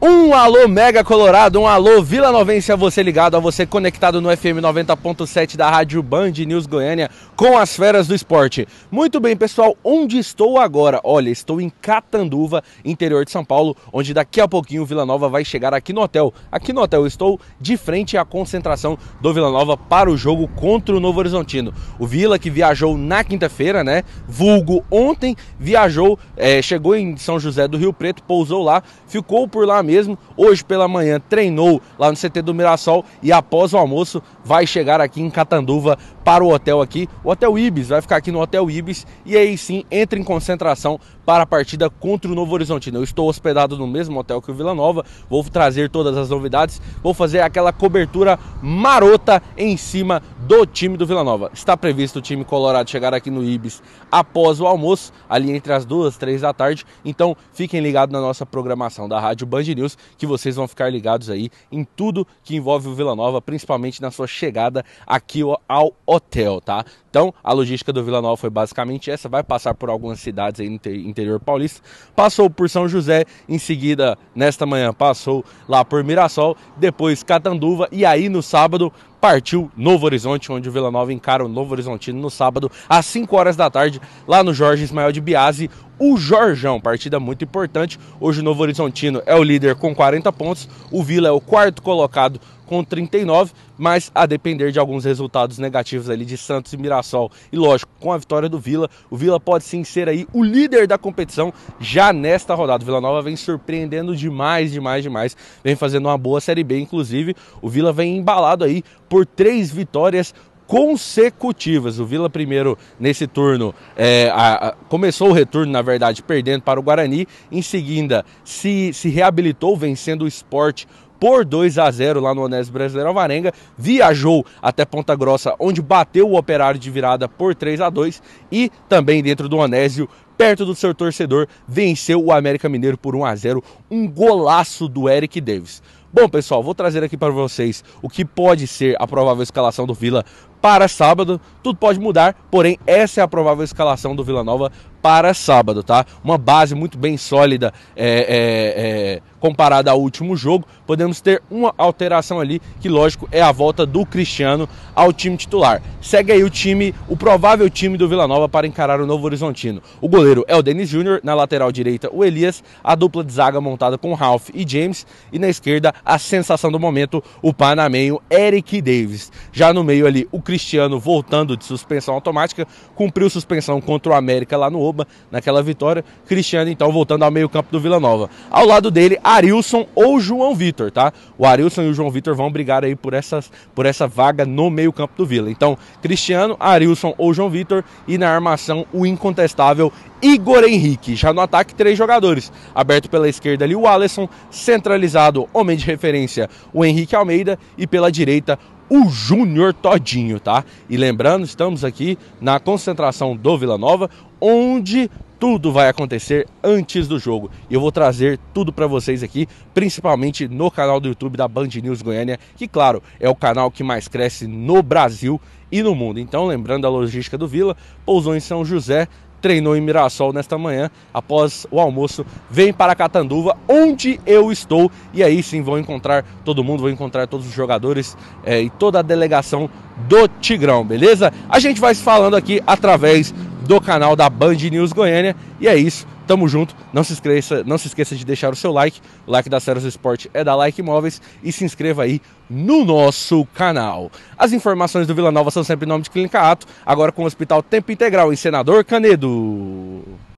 Um alô Mega Colorado, um alô Vila Novense a você ligado, a você conectado no FM 90.7 da Rádio Band News Goiânia com as feras do esporte. Muito bem, pessoal, onde estou agora? Olha, estou em Catanduva, interior de São Paulo, onde daqui a pouquinho o Vila Nova vai chegar aqui no hotel. Aqui no hotel estou de frente à concentração do Vila Nova para o jogo contra o Novo Horizontino. O Vila que viajou na quinta-feira, né? Vulgo ontem, viajou, é, chegou em São José do Rio Preto, pousou lá, ficou por lá mesmo. Hoje pela manhã treinou lá no CT do Mirassol e após o almoço vai chegar aqui em Catanduva para o hotel aqui, o Hotel Ibis, vai ficar aqui no Hotel Ibis e aí sim entra em concentração para a partida contra o Novo Horizontino. Eu estou hospedado no mesmo hotel que o Vila Nova, vou trazer todas as novidades, vou fazer aquela cobertura marota em cima do time do Vila Nova. Está previsto o time colorado chegar aqui no Ibis após o almoço, ali entre as duas, três da tarde, então fiquem ligados na nossa programação da Rádio Band News, que vocês vão ficar ligados aí em tudo que envolve o Vila Nova, principalmente na sua chegada aqui ao hotel, tá? Então, a logística do Vila Nova foi basicamente essa, vai passar por algumas cidades aí no interior paulista, passou por São José, em seguida, nesta manhã, passou lá por Mirassol, depois Catanduva e aí no sábado partiu Novo Horizonte, onde o Vila Nova encara o Novo Horizontino no sábado, às 5 horas da tarde, lá no Jorge Ismael de Biase, o Jorjão. Partida muito importante. Hoje o Novo Horizontino é o líder com 40 pontos, o Vila é o quarto colocado com 39, mas a depender de alguns resultados negativos ali de Santos e Mirassol. E lógico, com a vitória do Vila, o Vila pode sim ser aí o líder da competição já nesta rodada. O Vila Nova vem surpreendendo demais, demais, demais. Vem fazendo uma boa Série B, inclusive. O Vila vem embalado aí por três vitórias consecutivas. O Vila primeiro nesse turno é, a, a, começou o retorno, na verdade, perdendo para o Guarani. Em seguida, se, se reabilitou, vencendo o esporte por 2 a 0 lá no Onésio Brasileiro Alvarenga, viajou até Ponta Grossa, onde bateu o Operário de virada por 3 a 2 e também dentro do Onésio perto do seu torcedor, venceu o América Mineiro por 1 a 0, um golaço do Eric Davis. Bom, pessoal, vou trazer aqui para vocês o que pode ser a provável escalação do Vila para sábado. Tudo pode mudar, porém essa é a provável escalação do Vila Nova para sábado, tá? Uma base muito bem sólida é, é, é, comparada ao último jogo. Podemos ter uma alteração ali, que lógico é a volta do Cristiano ao time titular. Segue aí o time, o provável time do Vila Nova para encarar o Novo Horizontino. O goleiro é o Denis Júnior, na lateral direita o Elias, a dupla de zaga montada com Ralph e James, e na esquerda a sensação do momento, o panamenho Eric Davis. Já no meio ali o Cristiano voltando de suspensão automática, cumpriu suspensão contra o América lá no Oba, naquela vitória. Cristiano então voltando ao meio-campo do Vila Nova. Ao lado dele, Arilson ou João Vitor, tá? O Arilson e o João Vitor vão brigar aí por, essas, por essa vaga no meio-campo do Vila. Então, Cristiano, Arilson ou João Vitor e na armação o incontestável Igor Henrique. Já no ataque, três jogadores. Aberto pela esquerda ali o Alisson, centralizado, homem de referência, o Henrique Almeida e pela direita o Júnior todinho, tá? E lembrando, estamos aqui na concentração do Vila Nova, onde tudo vai acontecer antes do jogo. E eu vou trazer tudo para vocês aqui, principalmente no canal do YouTube da Band News Goiânia, que claro, é o canal que mais cresce no Brasil e no mundo. Então, lembrando a logística do Vila, pousou em São José, treinou em Mirassol nesta manhã, após o almoço, vem para Catanduva, onde eu estou, e aí sim vão encontrar todo mundo, vão encontrar todos os jogadores é, e toda a delegação do Tigrão, beleza? A gente vai se falando aqui através do canal da Band News Goiânia. E é isso, tamo junto. Não se esqueça, não se esqueça de deixar o seu like. O like da Ceros Esporte é da Like Imóveis e se inscreva aí no nosso canal. As informações do Vila Nova são sempre em nome de Clínica Ato, agora com o Hospital Tempo Integral em Senador Canedo.